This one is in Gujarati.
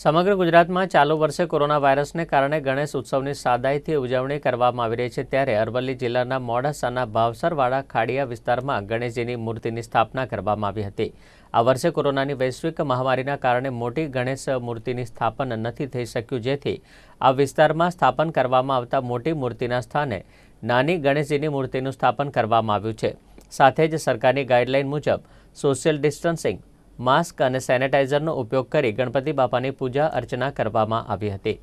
સમગ્ર ગુજરાતમાં ચાલુ વર્ષે કોરોના વાયરસને કારણે ગણેશ ઉત્સવની સાદાઈથી ઉજવણી કરવામાં આવી રહી છે ત્યારે અરવલ્લી જિલ્લાના મોડાસાના ભાવસરવાડા ખાડિયા વિસ્તારમાં ગણેશજીની મૂર્તિની સ્થાપના કરવામાં આવી હતી આ વર્ષે કોરોનાની વૈશ્વિક મહામારીના કારણે મોટી ગણેશ મૂર્તિની સ્થાપન નથી થઈ શક્યું જેથી આ વિસ્તારમાં સ્થાપન કરવામાં આવતા મોટી મૂર્તિના સ્થાને નાની ગણેશજીની મૂર્તિનું સ્થાપન કરવામાં આવ્યું છે સાથે જ સરકારની ગાઈડલાઈન મુજબ સોશિયલ ડિસ્ટન્સિંગ માસ્ક અને સેનેટાઇઝરનો ઉપયોગ કરી ગણપતિ બાપાની પૂજા અર્ચના કરવામાં આવી હતી